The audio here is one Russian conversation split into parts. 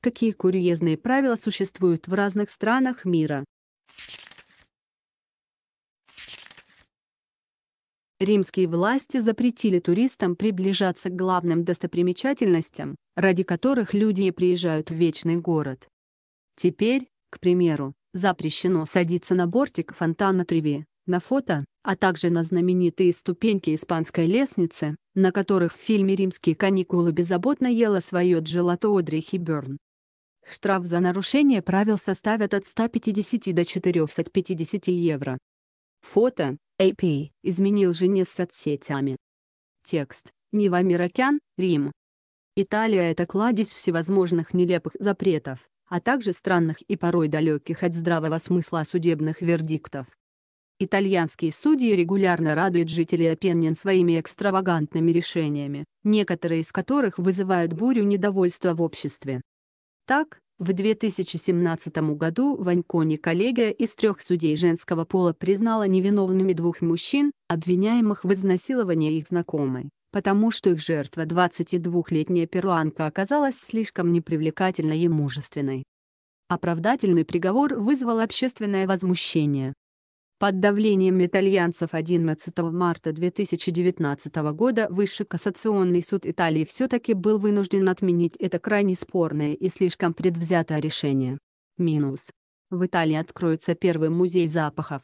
Какие курьезные правила существуют в разных странах мира? Римские власти запретили туристам приближаться к главным достопримечательностям, ради которых люди и приезжают в Вечный город. Теперь, к примеру, запрещено садиться на бортик фонтана Треви, на фото, а также на знаменитые ступеньки испанской лестницы, на которых в фильме «Римские каникулы» беззаботно ела свое джелато Одри Хиберн. Штраф за нарушение правил составят от 150 до 450 евро. Фото AP изменил жене с соцсетями. Текст. Нива Мирокян, Рим. Италия — это кладезь всевозможных нелепых запретов, а также странных и порой далеких от здравого смысла судебных вердиктов. Итальянские судьи регулярно радуют жителей Апеннин своими экстравагантными решениями, некоторые из которых вызывают бурю недовольства в обществе. Так, в 2017 году в Ванькони коллегия из трех судей женского пола признала невиновными двух мужчин, обвиняемых в изнасиловании их знакомой, потому что их жертва 22-летняя перуанка оказалась слишком непривлекательной и мужественной. Оправдательный приговор вызвал общественное возмущение, под давлением итальянцев 11 марта 2019 года Высший кассационный суд Италии все-таки был вынужден отменить это крайне спорное и слишком предвзятое решение. Минус. В Италии откроется первый музей запахов.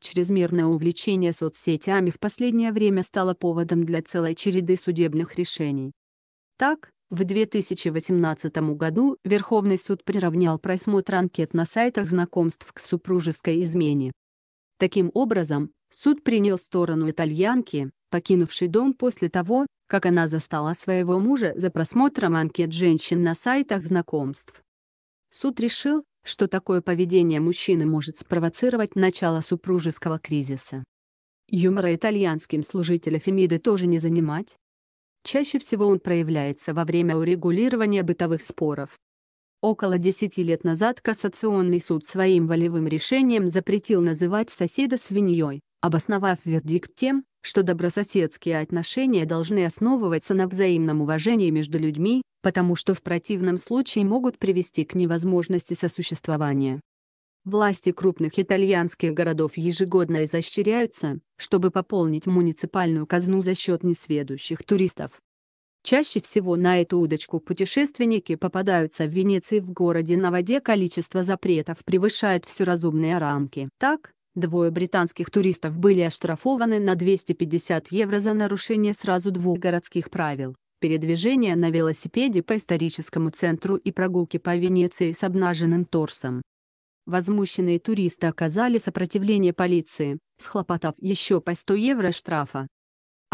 Чрезмерное увлечение соцсетями в последнее время стало поводом для целой череды судебных решений. Так, в 2018 году Верховный суд приравнял просмотр анкет на сайтах знакомств к супружеской измене. Таким образом, суд принял сторону итальянки, покинувшей дом после того, как она застала своего мужа за просмотром анкет женщин на сайтах знакомств. Суд решил, что такое поведение мужчины может спровоцировать начало супружеского кризиса. Юмора итальянским служителя Фемиды тоже не занимать. Чаще всего он проявляется во время урегулирования бытовых споров, Около 10 лет назад Кассационный суд своим волевым решением запретил называть соседа свиньей, обосновав вердикт тем, что добрососедские отношения должны основываться на взаимном уважении между людьми, потому что в противном случае могут привести к невозможности сосуществования. Власти крупных итальянских городов ежегодно изощряются, чтобы пополнить муниципальную казну за счет несведущих туристов. Чаще всего на эту удочку путешественники попадаются в Венеции в городе на воде количество запретов превышает все разумные рамки. Так, двое британских туристов были оштрафованы на 250 евро за нарушение сразу двух городских правил передвижение на велосипеде по историческому центру и прогулки по Венеции с обнаженным торсом. Возмущенные туристы оказали сопротивление полиции, схлопотав еще по 100 евро штрафа.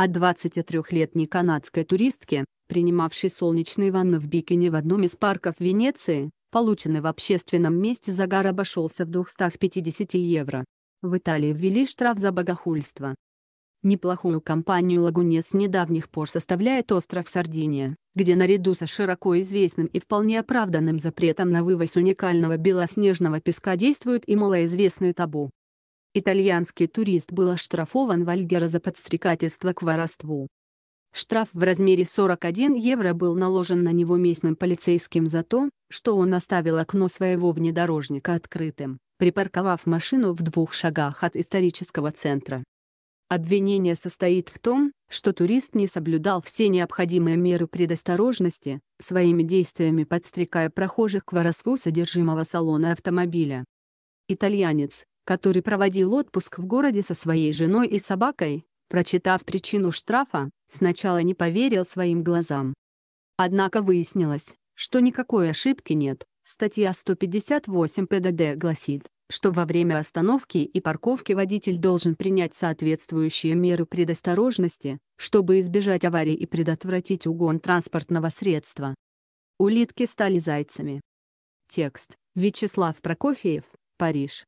А 23-летней канадской туристке, принимавшей солнечные ванны в бикини в одном из парков Венеции, полученный в общественном месте загар обошелся в 250 евро. В Италии ввели штраф за богохульство. Неплохую компанию Лагуне с недавних пор составляет остров Сардиния, где наряду со широко известным и вполне оправданным запретом на вывоз уникального белоснежного песка действует и малоизвестный табу итальянский турист был оштрафован Вальгера за подстрекательство к воровству. Штраф в размере 41 евро был наложен на него местным полицейским за то, что он оставил окно своего внедорожника открытым, припарковав машину в двух шагах от исторического центра. Обвинение состоит в том, что турист не соблюдал все необходимые меры предосторожности, своими действиями подстрекая прохожих к воровству содержимого салона автомобиля. Итальянец, который проводил отпуск в городе со своей женой и собакой, прочитав причину штрафа, сначала не поверил своим глазам. Однако выяснилось, что никакой ошибки нет. Статья 158 ПДД гласит, что во время остановки и парковки водитель должен принять соответствующие меры предосторожности, чтобы избежать аварии и предотвратить угон транспортного средства. Улитки стали зайцами. Текст. Вячеслав Прокофьев, Париж.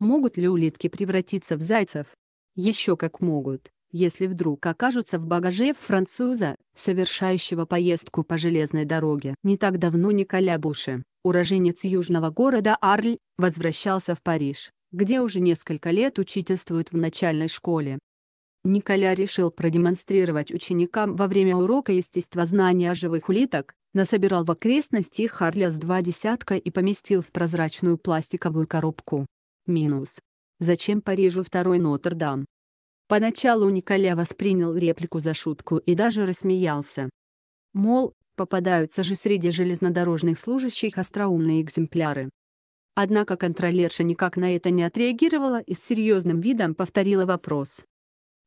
Могут ли улитки превратиться в зайцев? Еще как могут, если вдруг окажутся в багаже француза, совершающего поездку по железной дороге. Не так давно Николя Буше, уроженец южного города Арль, возвращался в Париж, где уже несколько лет учительствует в начальной школе. Николя решил продемонстрировать ученикам во время урока естествознания живых улиток, насобирал в окрестности Харля с два десятка и поместил в прозрачную пластиковую коробку. Минус. Зачем Парижу второй Нотр-Дам? Поначалу Николя воспринял реплику за шутку и даже рассмеялся. Мол, попадаются же среди железнодорожных служащих остроумные экземпляры. Однако контролерша никак на это не отреагировала и с серьезным видом повторила вопрос.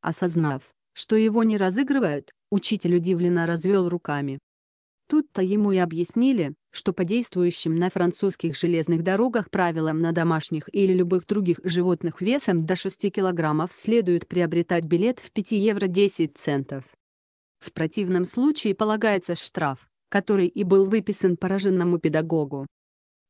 Осознав, что его не разыгрывают, учитель удивленно развел руками. Тут-то ему и объяснили, что по действующим на французских железных дорогах правилам на домашних или любых других животных весом до 6 килограммов следует приобретать билет в 5 евро 10 центов. В противном случае полагается штраф, который и был выписан пораженному педагогу.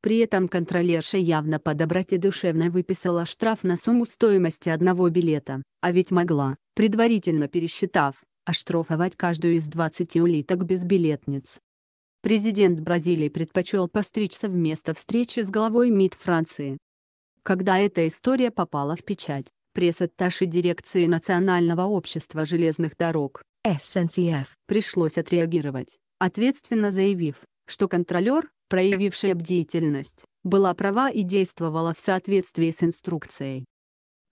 При этом контролерша явно по доброте душевной выписала штраф на сумму стоимости одного билета, а ведь могла, предварительно пересчитав, оштрафовать каждую из 20 улиток безбилетниц президент Бразилии предпочел постричься вместо встречи с главой МИД Франции. Когда эта история попала в печать, пресс-атташе дирекции Национального общества железных дорог SNCF пришлось отреагировать, ответственно заявив, что контролер, проявивший бдительность, была права и действовала в соответствии с инструкцией.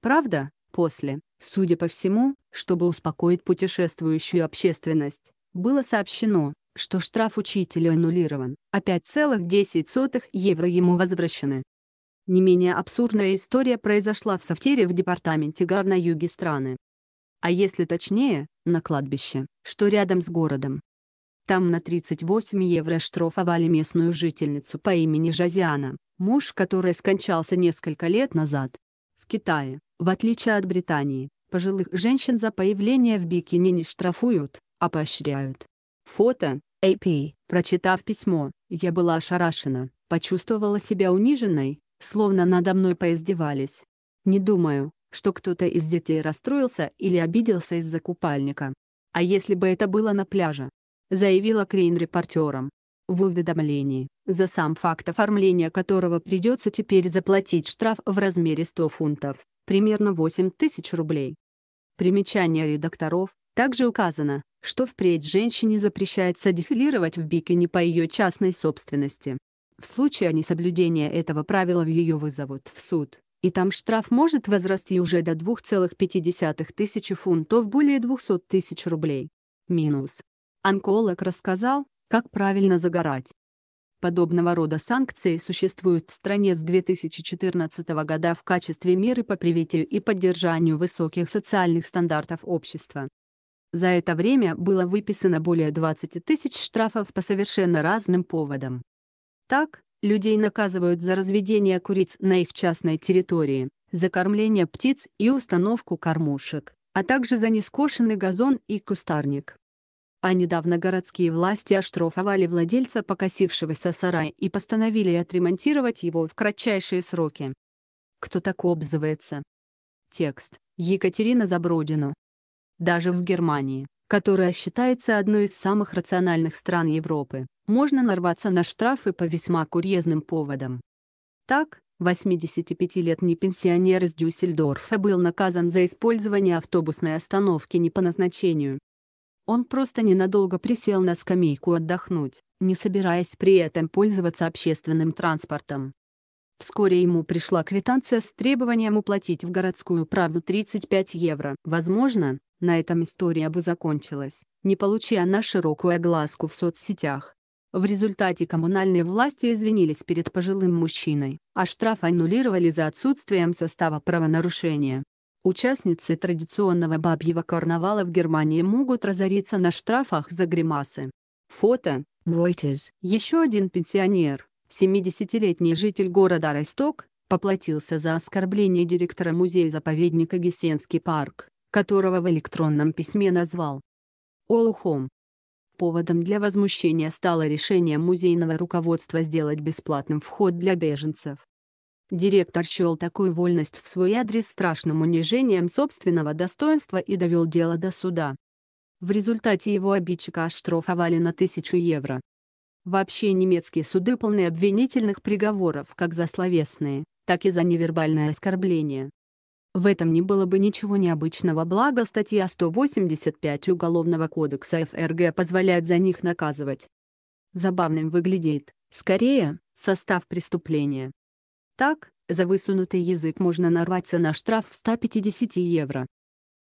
Правда, после, судя по всему, чтобы успокоить путешествующую общественность, было сообщено, что штраф учителю аннулирован, а 5,10 евро ему возвращены. Не менее абсурдная история произошла в Софтере в департаменте гор на юге страны. А если точнее, на кладбище, что рядом с городом. Там на 38 евро штрафовали местную жительницу по имени Жазиана, муж которой скончался несколько лет назад. В Китае, в отличие от Британии, пожилых женщин за появление в бикини не штрафуют, а поощряют. Фото AP. Прочитав письмо, я была ошарашена, почувствовала себя униженной, словно надо мной поиздевались. Не думаю, что кто-то из детей расстроился или обиделся из-за купальника. А если бы это было на пляже? Заявила Крейн репортерам. В уведомлении, за сам факт оформления которого придется теперь заплатить штраф в размере 100 фунтов, примерно 8 тысяч рублей. Примечание редакторов, также указано, что впредь женщине запрещается дефилировать в бикини по ее частной собственности. В случае несоблюдения этого правила ее вызовут в суд, и там штраф может возрасти уже до 2,5 тысячи фунтов более 200 тысяч рублей. Минус. Онколог рассказал, как правильно загорать. Подобного рода санкции существуют в стране с 2014 года в качестве меры по привитию и поддержанию высоких социальных стандартов общества. За это время было выписано более 20 тысяч штрафов по совершенно разным поводам. Так, людей наказывают за разведение куриц на их частной территории, за кормление птиц и установку кормушек, а также за нескошенный газон и кустарник. А недавно городские власти оштрафовали владельца покосившегося сарая и постановили отремонтировать его в кратчайшие сроки. Кто так обзывается? Текст. Екатерина Забродина даже в Германии, которая считается одной из самых рациональных стран Европы, можно нарваться на штрафы по весьма курьезным поводам. Так, 85-летний пенсионер из Дюссельдорфа был наказан за использование автобусной остановки не по назначению. Он просто ненадолго присел на скамейку отдохнуть, не собираясь при этом пользоваться общественным транспортом. Вскоре ему пришла квитанция с требованием уплатить в городскую правду 35 евро. Возможно, на этом история бы закончилась, не получи на широкую огласку в соцсетях. В результате коммунальные власти извинились перед пожилым мужчиной, а штраф аннулировали за отсутствием состава правонарушения. Участницы традиционного бабьего карнавала в Германии могут разориться на штрафах за гримасы. Фото. Reuters. Еще один пенсионер 70-летний житель города Росток, поплатился за оскорбление директора музея-заповедника Гесенский парк, которого в электронном письме назвал «Олухом». Поводом для возмущения стало решение музейного руководства сделать бесплатным вход для беженцев. Директор счел такую вольность в свой адрес страшным унижением собственного достоинства и довел дело до суда. В результате его обидчика оштрафовали на тысячу евро. Вообще немецкие суды полны обвинительных приговоров как за словесные, так и за невербальное оскорбление. В этом не было бы ничего необычного, благо статья 185 Уголовного кодекса ФРГ позволяет за них наказывать. Забавным выглядит, скорее, состав преступления. Так, за высунутый язык можно нарваться на штраф в 150 евро.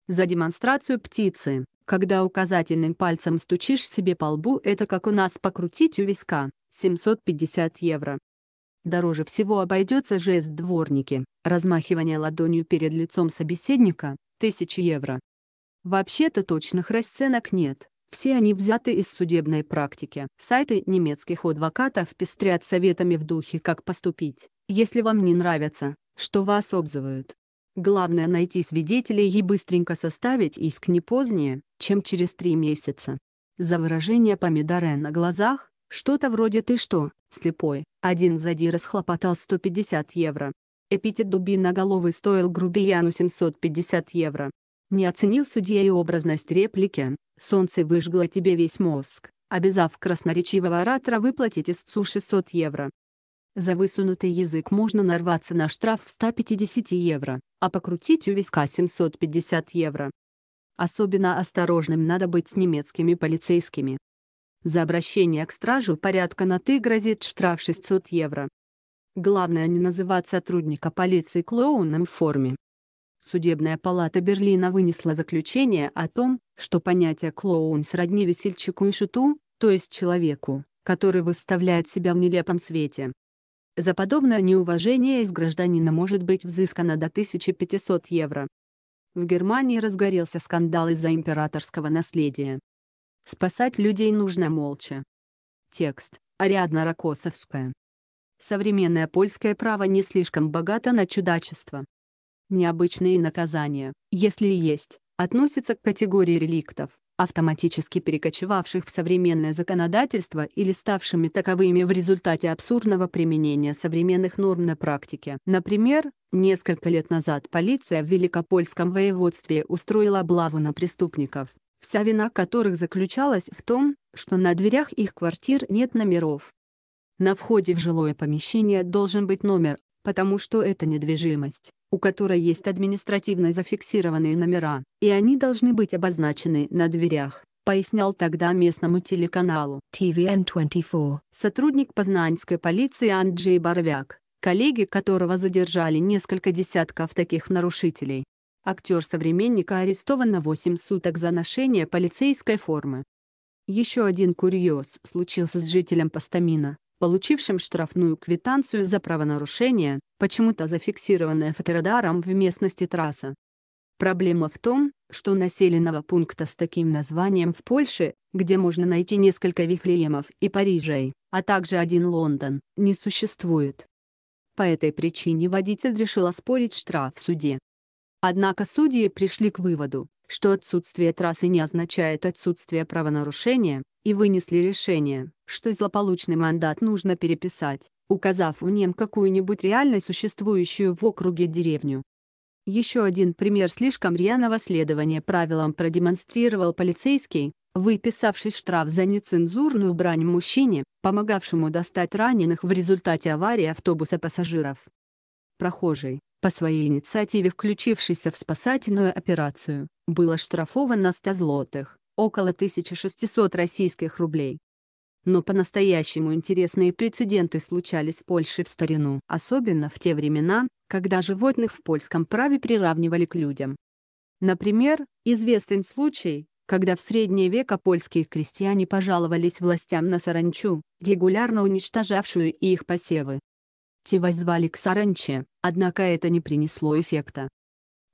За демонстрацию птицы когда указательным пальцем стучишь себе по лбу, это как у нас покрутить у виска. 750 евро. Дороже всего обойдется жест дворники, размахивание ладонью перед лицом собеседника, 1000 евро. Вообще-то точных расценок нет, все они взяты из судебной практики. Сайты немецких адвокатов пестрят советами в духе «как поступить», если вам не нравится, что вас обзывают. Главное — найти свидетелей и быстренько составить иск не позднее, чем через три месяца. За выражение помидора на глазах, что-то вроде «ты что, слепой?» Один задир схлопотал 150 евро. Эпитет дубиноголовый стоил грубияну 750 евро. Не оценил судья и образность реплики «Солнце выжгло тебе весь мозг», обязав красноречивого оратора выплатить истцу 600 евро. За высунутый язык можно нарваться на штраф в 150 евро, а покрутить у виска 750 евро. Особенно осторожным надо быть с немецкими полицейскими. За обращение к стражу порядка на «ты» грозит штраф 600 евро. Главное не называть сотрудника полиции клоуном в форме. Судебная палата Берлина вынесла заключение о том, что понятие «клоун» сродни весельчаку и шуту, то есть человеку, который выставляет себя в нелепом свете. За подобное неуважение из гражданина может быть взыскано до 1500 евро. В Германии разгорелся скандал из-за императорского наследия. Спасать людей нужно молча. Текст. Ариадна Ракосовская. Современное польское право не слишком богато на чудачество. Необычные наказания, если и есть, относятся к категории реликтов автоматически перекочевавших в современное законодательство или ставшими таковыми в результате абсурдного применения современных норм на практике. Например, несколько лет назад полиция в Великопольском воеводстве устроила облаву на преступников, вся вина которых заключалась в том, что на дверях их квартир нет номеров. На входе в жилое помещение должен быть номер, потому что это недвижимость у которой есть административно зафиксированные номера, и они должны быть обозначены на дверях, пояснял тогда местному телеканалу TVN24 сотрудник познанской полиции Анджей Барвяк, коллеги которого задержали несколько десятков таких нарушителей. Актер современника арестован на 8 суток за ношение полицейской формы. Еще один курьез случился с жителем Постамина, получившим штрафную квитанцию за правонарушение, почему-то зафиксированное фоторадаром в местности трасса. Проблема в том, что населенного пункта с таким названием в Польше, где можно найти несколько Вифлеемов и Парижей, а также один Лондон, не существует. По этой причине водитель решил оспорить штраф в суде. Однако судьи пришли к выводу, что отсутствие трассы не означает отсутствие правонарушения, и вынесли решение, что злополучный мандат нужно переписать, указав в нем какую-нибудь реально существующую в округе деревню. Еще один пример слишком рьяного следования правилам продемонстрировал полицейский, выписавший штраф за нецензурную брань мужчине, помогавшему достать раненых в результате аварии автобуса пассажиров. Прохожий, по своей инициативе включившийся в спасательную операцию, был оштрафован на 100 злотых около 1600 российских рублей. Но по-настоящему интересные прецеденты случались в Польше в старину, особенно в те времена, когда животных в польском праве приравнивали к людям. Например, известен случай, когда в средние века польские крестьяне пожаловались властям на саранчу, регулярно уничтожавшую их посевы. Те воззвали к саранче, однако это не принесло эффекта.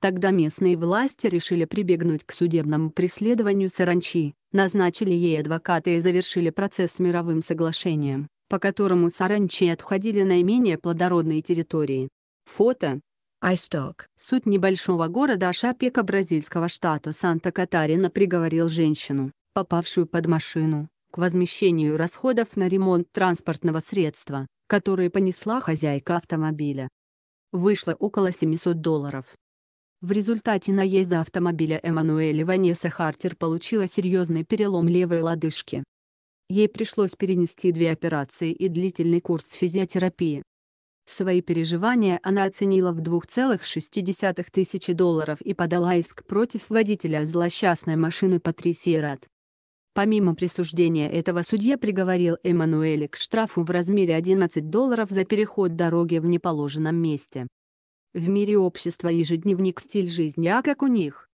Тогда местные власти решили прибегнуть к судебному преследованию саранчи, назначили ей адвоката и завершили процесс мировым соглашением, по которому саранчи отходили наименее плодородные территории. Фото. Айсток. Суд небольшого города Ашапека бразильского штата Санта-Катарина приговорил женщину, попавшую под машину, к возмещению расходов на ремонт транспортного средства, которые понесла хозяйка автомобиля. Вышло около 700 долларов. В результате наезда автомобиля Эммануэля Ванесса Хартер получила серьезный перелом левой лодыжки. Ей пришлось перенести две операции и длительный курс физиотерапии. Свои переживания она оценила в 2,6 тысячи долларов и подала иск против водителя злосчастной машины Патрисии Рад. Помимо присуждения этого судья приговорил Эммануэля к штрафу в размере 11 долларов за переход дороги в неположенном месте. В мире общества ежедневник стиль жизни, а как у них?